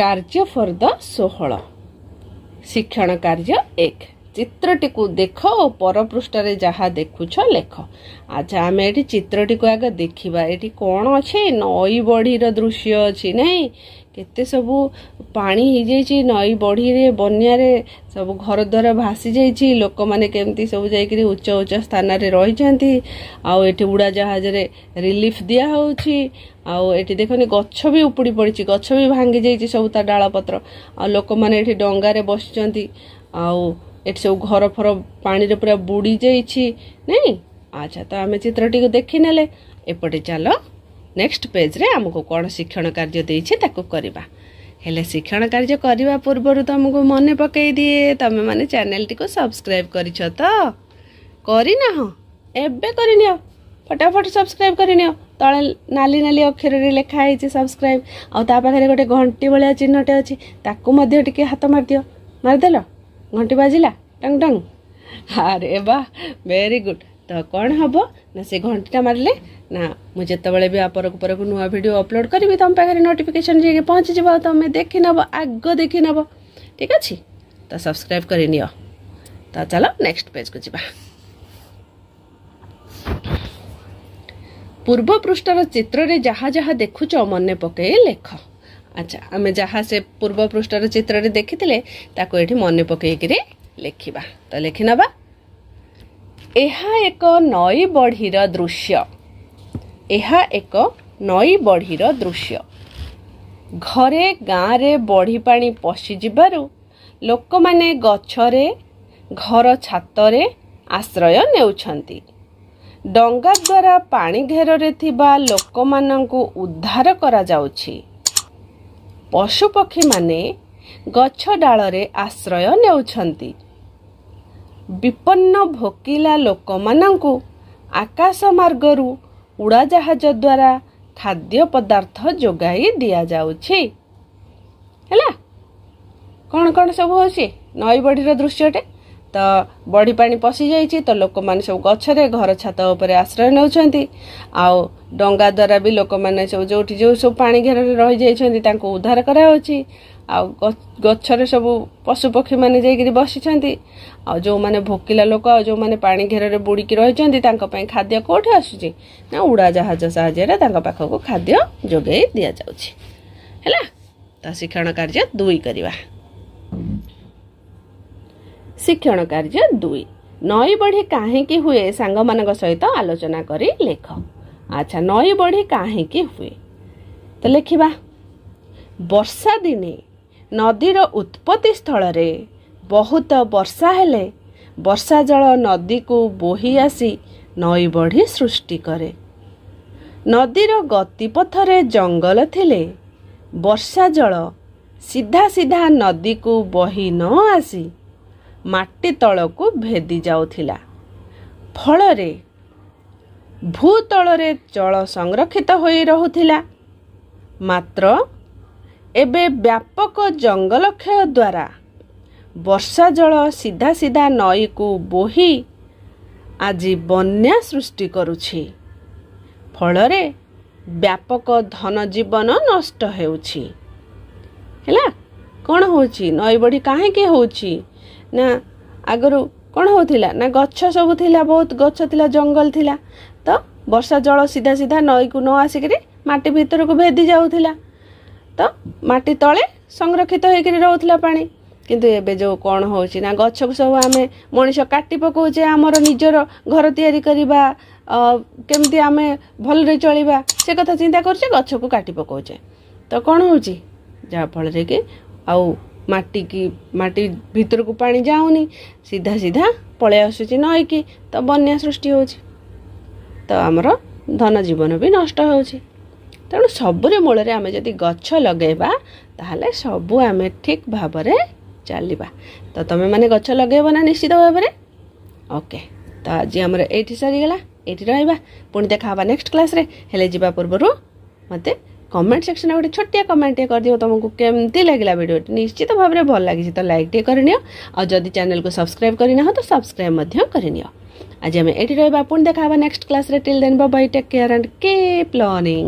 କାର୍ଯ୍ୟ for the ଷୋହଳ ଶିକ୍ଷଣ କାର୍ଯ୍ୟ ଏକ ଚିତ୍ରଟିକୁ ଦେଖ ଓ ପରପୃଷ୍ଠରେ ଯାହା ଦେଖୁଛ ଲେଖ ଆଚ୍ଛା ଆମେ ଏଠି ଚିତ୍ରଟିକୁ ଆଗ ଦେଖିବା ଏଠି କ'ଣ ଅଛି ନଈ ବଢ଼ିର ଦୃଶ୍ୟ ଅଛି ନାହିଁ କେତେ ସବୁ ପାଣି ହେଇଯାଇଛି ନଈ ବଢ଼ିରେ ବନ୍ୟାରେ ସବୁ ଘର ଦ୍ୱାର ଭାସିଯାଇଛି ଲୋକମାନେ କେମିତି ସବୁ ଯାଇକରି ଉଚ୍ଚ ଉଚ୍ଚ ସ୍ଥାନରେ ରହିଛନ୍ତି ଆଉ ଏଠି ଉଡ଼ାଜାହାଜରେ ରିଲିଫ୍ ଦିଆହେଉଛି ଆଉ ଏଠି ଦେଖନି ଗଛ ବି ଉପୁଡ଼ି ପଡ଼ିଛି ଗଛ ବି ଭାଙ୍ଗିଯାଇଛି ସବୁ ତା ଡାଳପତ୍ର ଆଉ ଲୋକମାନେ ଏଠି ଡଙ୍ଗାରେ ବସିଛନ୍ତି ଆଉ ଏଠି ସବୁ ଘର ଫର ପାଣିରେ ପୁରା ବୁଡ଼ି ଯାଇଛି ନାଇଁ ଆଚ୍ଛା ତ ଆମେ ଚିତ୍ରଟିକୁ ଦେଖିନେଲେ ଏପଟେ ଚାଲ ନେକ୍ସଟ ପେଜ୍ରେ ଆମକୁ କ'ଣ ଶିକ୍ଷଣ କାର୍ଯ୍ୟ ଦେଇଛି ତାକୁ କରିବା ହେଲେ ଶିକ୍ଷଣ କାର୍ଯ୍ୟ କରିବା ପୂର୍ବରୁ ତୁମକୁ ମନେ ପକାଇ ଦିଏ ତୁମେମାନେ ଚ୍ୟାନେଲ୍ଟିକୁ ସବସ୍କ୍ରାଇବ୍ କରିଛ ତ କରିନାହ ଏବେ କରିନିଅ ଫଟାଫଟ ସବସ୍କ୍ରାଇବ୍ କରିନିଅ ତଳେ ନାଲି ନାଲି ଅକ୍ଷରରେ ଲେଖା ହେଇଛି ସବସ୍କ୍ରାଇବ୍ ଆଉ ତା ପାଖରେ ଗୋଟେ ଘଣ୍ଟି ଭଳିଆ ଚିହ୍ନଟେ ଅଛି ତାକୁ ମଧ୍ୟ ଟିକେ ହାତ ମାରିଦିଅ ମାରିଦେଲ घंटी बाजिला टंग टंग अरे बा वेरी गुड तो कौन हम ना से घंटीटा मारे ना मुझे जिते बर को नुआ भिड अपलोड करी तुम पाखे नोटिफिकेसन जी पहुँची जब तुम देखी नब आग देखी नब ठीक अच्छे तो सब्सक्राइब कर तो चलो नेक्स्ट पेज को जीवा पूर्व पृष्ठ चित्र जहा जहा देखु मन पक लेख ଆଚ୍ଛା ଆମେ ଯାହା ସେ ପୂର୍ବ ପୃଷ୍ଠର ଚିତ୍ରରେ ଦେଖିଥିଲେ ତାକୁ ଏଠି ମନେ ପକାଇକିରି ଲେଖିବା ତ ଲେଖିନେବା ଏହା ଏକ ନଈ ବଢ଼ିର ଦୃଶ୍ୟ ଏହା ଏକ ନଈ ବଢ଼ିର ଦୃଶ୍ୟ ଘରେ ଗାଁରେ ବଢ଼ି ପାଣି ପଶିଯିବାରୁ ଲୋକମାନେ ଗଛରେ ଘର ଛାତରେ ଆଶ୍ରୟ ନେଉଛନ୍ତି ଡଙ୍ଗା ଦ୍ୱାରା ପାଣି ଘେରରେ ଥିବା ଲୋକମାନଙ୍କୁ ଉଦ୍ଧାର କରାଯାଉଛି ପଶୁପକ୍ଷୀମାନେ ଗଛ ଡାଳରେ ଆଶ୍ରୟ ନେଉଛନ୍ତି ବିପନ୍ନ ଭୋକିଲା ଲୋକମାନଙ୍କୁ ଆକାଶ ମାର୍ଗରୁ ଉଡ଼ାଜାହାଜ ଦ୍ୱାରା ଖାଦ୍ୟ ପଦାର୍ଥ ଯୋଗାଇ ଦିଆଯାଉଛି ହେଲା କ'ଣ କ'ଣ ସବୁ ହେଉଛି ନଈବଢ଼ିର ଦୃଶ୍ୟଟେ ତ ବଢ଼ି ପାଣି ପଶିଯାଇଛି ତ ଲୋକମାନେ ସବୁ ଗଛରେ ଘର ଛାତ ଉପରେ ଆଶ୍ରୟ ନେଉଛନ୍ତି ଆଉ ଡଙ୍ଗା ଦ୍ୱାରା ବି ଲୋକମାନେ ସବୁ ଯେଉଁଠି ଯେଉଁ ସବୁ ପାଣି ଘେରରେ ରହିଯାଇଛନ୍ତି ତାଙ୍କୁ ଉଦ୍ଧାର କରାହେଉଛି ଆଉ ଗଛରେ ସବୁ ପଶୁପକ୍ଷୀମାନେ ଯାଇକିରି ବସିଛନ୍ତି ଆଉ ଯେଉଁମାନେ ଭୋକିଲା ଲୋକ ଆଉ ଯେଉଁମାନେ ପାଣି ଘେରରେ ବୁଡ଼ିକି ରହିଛନ୍ତି ତାଙ୍କ ପାଇଁ ଖାଦ୍ୟ କେଉଁଠି ଆସୁଛି ନା ଉଡ଼ାଜାହାଜ ସାହାଯ୍ୟରେ ତାଙ୍କ ପାଖକୁ ଖାଦ୍ୟ ଯୋଗାଇ ଦିଆଯାଉଛି ହେଲା ତ ଶିକ୍ଷଣ କାର୍ଯ୍ୟ ଦୁଇ କରିବା ଶିକ୍ଷଣ କାର୍ଯ୍ୟ ଦୁଇ ନଈ ବଢ଼ି କାହିଁକି ହୁଏ ସାଙ୍ଗମାନଙ୍କ ସହିତ ଆଲୋଚନା କରି ଲେଖ ଆଚ୍ଛା ନଈ ବଢ଼ି କାହିଁକି ହୁଏ ତ ଲେଖିବା ବର୍ଷା ଦିନେ ନଦୀର ଉତ୍ପତ୍ତି ସ୍ଥଳରେ ବହୁତ ବର୍ଷା ହେଲେ ବର୍ଷା ଜଳ ନଦୀକୁ ବୋହି ଆସି ନଈ ବଢ଼ି ସୃଷ୍ଟି କରେ ନଦୀର ଗତିପଥରେ ଜଙ୍ଗଲ ଥିଲେ ବର୍ଷା ଜଳ ସିଧା ସିଧା ନଦୀକୁ ବହି ନ ଆସି ମାଟି ତଳକୁ ଭେଦି ଯାଉଥିଲା ଫଳରେ ଭୂତଳରେ ଜଳ ସଂରକ୍ଷିତ ହୋଇ ରହୁଥିଲା ମାତ୍ର ଏବେ ବ୍ୟାପକ ଜଙ୍ଗଲ କ୍ଷୟ ଦ୍ୱାରା ବର୍ଷା ଜଳ ସିଧା ସିଧା ନଈକୁ ବୋହି ଆଜି ବନ୍ୟା ସୃଷ୍ଟି କରୁଛି ଫଳରେ ବ୍ୟାପକ ଧନଜୀବନ ନଷ୍ଟ ହେଉଛି ହେଲା କ'ଣ ହେଉଛି ନଈ ବଢ଼ି କାହିଁକି ହେଉଛି ନା ଆଗରୁ କ'ଣ ହେଉଥିଲା ନା ଗଛ ସବୁ ଥିଲା ବହୁତ ଗଛ ଥିଲା ଜଙ୍ଗଲ ଥିଲା ତ ବର୍ଷା ଜଳ ସିଧା ସିଧା ନଈକୁ ନ ଆସିକରି ମାଟି ଭିତରକୁ ଭେଦି ଯାଉଥିଲା ତ ମାଟି ତଳେ ସଂରକ୍ଷିତ ହେଇକିରି ରହୁଥିଲା ପାଣି କିନ୍ତୁ ଏବେ ଯେଉଁ କ'ଣ ହେଉଛି ନା ଗଛକୁ ସବୁ ଆମେ ମଣିଷ କାଟି ପକାଉଛେ ଆମର ନିଜର ଘର ତିଆରି କରିବା କେମିତି ଆମେ ଭଲରେ ଚଳିବା ସେ କଥା ଚିନ୍ତା କରୁଛେ ଗଛକୁ କାଟି ପକାଉଛେ ତ କ'ଣ ହେଉଛି ଯାହାଫଳରେ କି ଆଉ ମାଟିକି ମାଟି ଭିତରକୁ ପାଣି ଯାଉନି ସିଧା ସିଧା ପଳେଇ ଆସୁଛି ନଈକି ତ ବନ୍ୟା ସୃଷ୍ଟି ହେଉଛି ତ ଆମର ଧନ ଜୀବନ ବି ନଷ୍ଟ ହେଉଛି ତେଣୁ ସବୁରେ ମୂଳରେ ଆମେ ଯଦି ଗଛ ଲଗାଇବା ତାହେଲେ ସବୁ ଆମେ ଠିକ୍ ଭାବରେ ଚାଲିବା ତ ତୁମେମାନେ ଗଛ ଲଗାଇବ ନା ନିଶ୍ଚିତ ଭାବରେ ଓକେ ତ ଆଜି ଆମର ଏଇଠି ସରିଗଲା ଏଇଠି ରହିବା ପୁଣି ଦେଖା ହେବା ନେକ୍ସଟ କ୍ଲାସ୍ରେ ହେଲେ ଯିବା ପୂର୍ବରୁ ମୋତେ কমেন্ট সেকশনে গোটে ছোটিয়া কমেন্টটিয়ে করদিও তোমাকে কেমতি লাগিলা ভিডিওটি নিশ্চিত ভাবে ভাল লাগিছে তো লাইকটিয়ে করে নিও আর যদি চ্যানেলকে সবসক্রাইব করে না তো সবসক্রাইব মধ্য করে নিও আজ আমি এটি রহবা পুଣି দেখা হবা নেক্সট ক্লাসে till then bye take care and keep learning